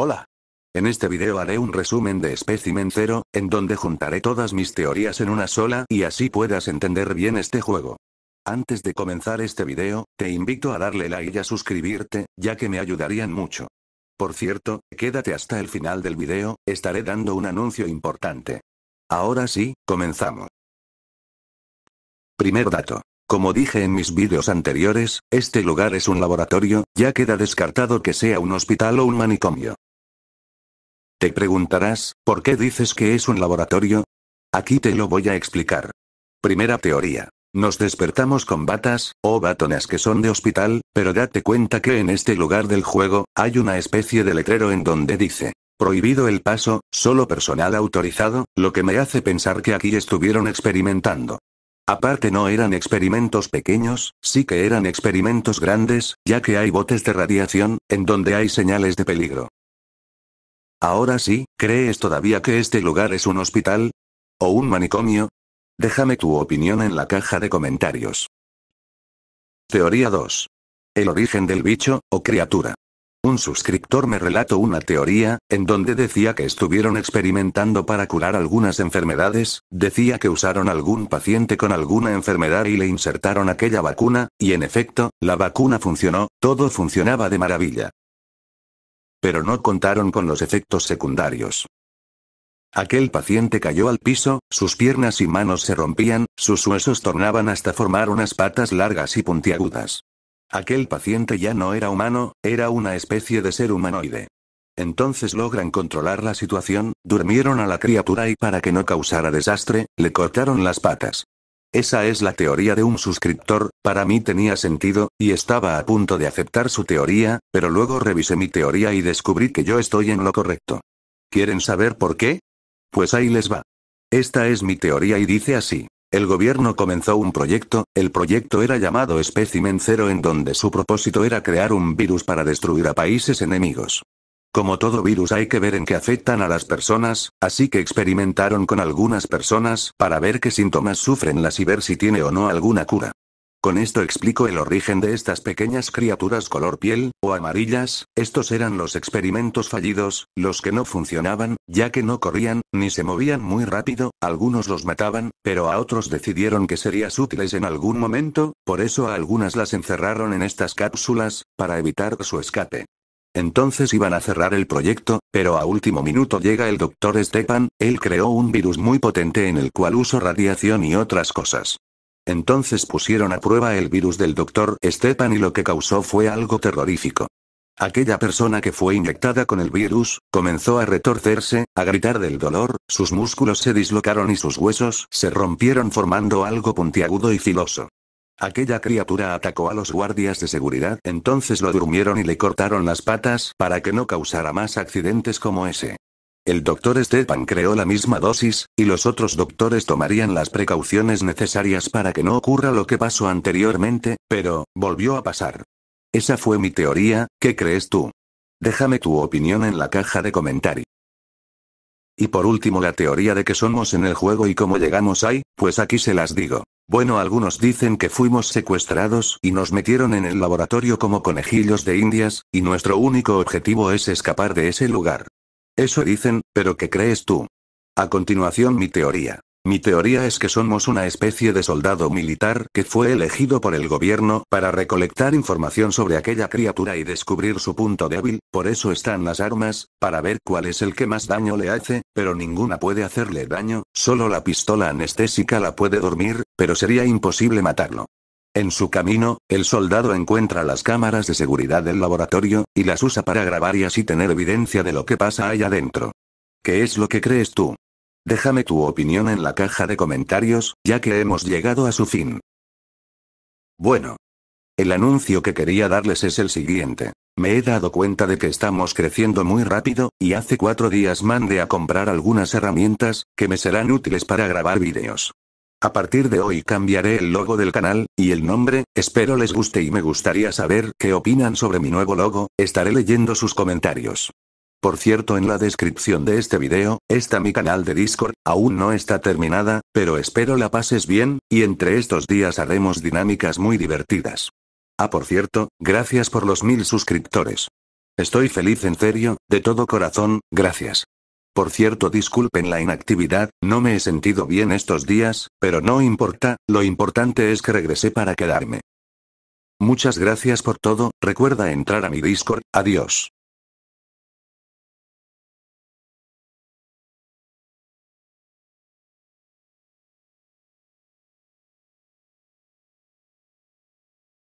Hola. En este video haré un resumen de Specimen 0, en donde juntaré todas mis teorías en una sola y así puedas entender bien este juego. Antes de comenzar este video, te invito a darle like y a suscribirte, ya que me ayudarían mucho. Por cierto, quédate hasta el final del video, estaré dando un anuncio importante. Ahora sí, comenzamos. Primer dato. Como dije en mis vídeos anteriores, este lugar es un laboratorio, ya queda descartado que sea un hospital o un manicomio. Te preguntarás, ¿por qué dices que es un laboratorio? Aquí te lo voy a explicar. Primera teoría. Nos despertamos con batas, o batonas que son de hospital, pero date cuenta que en este lugar del juego, hay una especie de letrero en donde dice, prohibido el paso, solo personal autorizado, lo que me hace pensar que aquí estuvieron experimentando. Aparte no eran experimentos pequeños, sí que eran experimentos grandes, ya que hay botes de radiación, en donde hay señales de peligro. Ahora sí, ¿crees todavía que este lugar es un hospital? ¿O un manicomio? Déjame tu opinión en la caja de comentarios. Teoría 2. El origen del bicho, o criatura. Un suscriptor me relató una teoría, en donde decía que estuvieron experimentando para curar algunas enfermedades, decía que usaron algún paciente con alguna enfermedad y le insertaron aquella vacuna, y en efecto, la vacuna funcionó, todo funcionaba de maravilla. Pero no contaron con los efectos secundarios. Aquel paciente cayó al piso, sus piernas y manos se rompían, sus huesos tornaban hasta formar unas patas largas y puntiagudas. Aquel paciente ya no era humano, era una especie de ser humanoide. Entonces logran controlar la situación, durmieron a la criatura y para que no causara desastre, le cortaron las patas. Esa es la teoría de un suscriptor, para mí tenía sentido, y estaba a punto de aceptar su teoría, pero luego revisé mi teoría y descubrí que yo estoy en lo correcto. ¿Quieren saber por qué? Pues ahí les va. Esta es mi teoría y dice así. El gobierno comenzó un proyecto, el proyecto era llamado Specimen Cero en donde su propósito era crear un virus para destruir a países enemigos. Como todo virus hay que ver en qué afectan a las personas, así que experimentaron con algunas personas para ver qué síntomas sufren las y ver si tiene o no alguna cura. Con esto explico el origen de estas pequeñas criaturas color piel, o amarillas, estos eran los experimentos fallidos, los que no funcionaban, ya que no corrían, ni se movían muy rápido, algunos los mataban, pero a otros decidieron que serían útiles en algún momento, por eso a algunas las encerraron en estas cápsulas, para evitar su escape. Entonces iban a cerrar el proyecto, pero a último minuto llega el Dr. Stepan, él creó un virus muy potente en el cual usó radiación y otras cosas. Entonces pusieron a prueba el virus del Dr. Stepan y lo que causó fue algo terrorífico. Aquella persona que fue inyectada con el virus, comenzó a retorcerse, a gritar del dolor, sus músculos se dislocaron y sus huesos se rompieron formando algo puntiagudo y filoso. Aquella criatura atacó a los guardias de seguridad, entonces lo durmieron y le cortaron las patas para que no causara más accidentes como ese. El doctor Stepan creó la misma dosis, y los otros doctores tomarían las precauciones necesarias para que no ocurra lo que pasó anteriormente, pero, volvió a pasar. Esa fue mi teoría, ¿qué crees tú? Déjame tu opinión en la caja de comentarios. Y por último la teoría de que somos en el juego y cómo llegamos ahí, pues aquí se las digo. Bueno, algunos dicen que fuimos secuestrados y nos metieron en el laboratorio como conejillos de indias, y nuestro único objetivo es escapar de ese lugar. Eso dicen, pero ¿qué crees tú? A continuación mi teoría. Mi teoría es que somos una especie de soldado militar que fue elegido por el gobierno para recolectar información sobre aquella criatura y descubrir su punto débil, por eso están las armas, para ver cuál es el que más daño le hace, pero ninguna puede hacerle daño, solo la pistola anestésica la puede dormir, pero sería imposible matarlo. En su camino, el soldado encuentra las cámaras de seguridad del laboratorio, y las usa para grabar y así tener evidencia de lo que pasa allá adentro. ¿Qué es lo que crees tú? Déjame tu opinión en la caja de comentarios, ya que hemos llegado a su fin. Bueno. El anuncio que quería darles es el siguiente. Me he dado cuenta de que estamos creciendo muy rápido, y hace cuatro días mandé a comprar algunas herramientas, que me serán útiles para grabar vídeos. A partir de hoy cambiaré el logo del canal, y el nombre, espero les guste y me gustaría saber qué opinan sobre mi nuevo logo, estaré leyendo sus comentarios. Por cierto en la descripción de este video, está mi canal de Discord, aún no está terminada, pero espero la pases bien, y entre estos días haremos dinámicas muy divertidas. Ah por cierto, gracias por los mil suscriptores. Estoy feliz en serio, de todo corazón, gracias. Por cierto, disculpen la inactividad, no me he sentido bien estos días, pero no importa, lo importante es que regresé para quedarme. Muchas gracias por todo, recuerda entrar a mi Discord, adiós.